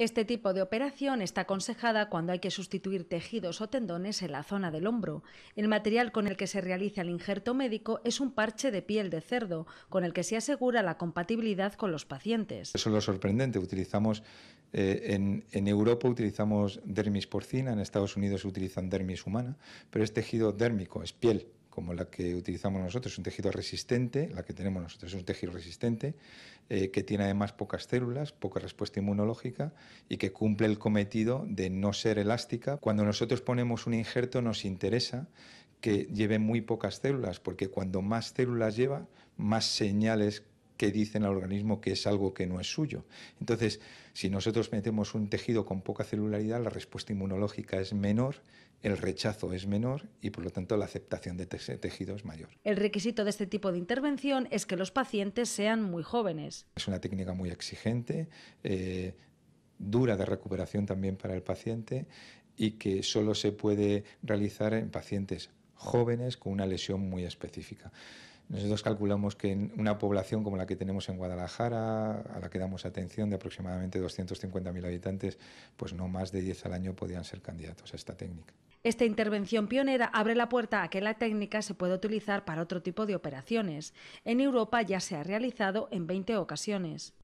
Este tipo de operación está aconsejada cuando hay que sustituir tejidos o tendones en la zona del hombro. El material con el que se realiza el injerto médico es un parche de piel de cerdo, con el que se asegura la compatibilidad con los pacientes. Eso es lo sorprendente. Eh, en, Europa utilizamos dermis porcina, en Estados Unidos utilizan dermis humana, pero es tejido dérmico, es piel como la que utilizamos nosotros, es un tejido resistente, la que tenemos nosotros es un tejido resistente, eh, que tiene además pocas células, poca respuesta inmunológica y que cumple el cometido de no ser elástica. Cuando nosotros ponemos un injerto nos interesa que lleve muy pocas células, porque cuando más células lleva, más señales que dicen al organismo que es algo que no es suyo. Entonces, si nosotros metemos un tejido con poca celularidad, la respuesta inmunológica es menor, el rechazo es menor y por lo tanto la aceptación de tejido es mayor. El requisito de este tipo de intervención es que los pacientes sean muy jóvenes. Es una técnica muy exigente. Eh, dura de recuperación también para el paciente y que solo se puede realizar en pacientes jóvenes con una lesión muy específica. Nosotros calculamos que en una población como la que tenemos en Guadalajara, a la que damos atención de aproximadamente 250.000 habitantes, pues no más de 10 al año podían ser candidatos a esta técnica. Esta intervención pionera abre la puerta a que la técnica se pueda utilizar para otro tipo de operaciones. En Europa ya se ha realizado en 20 ocasiones.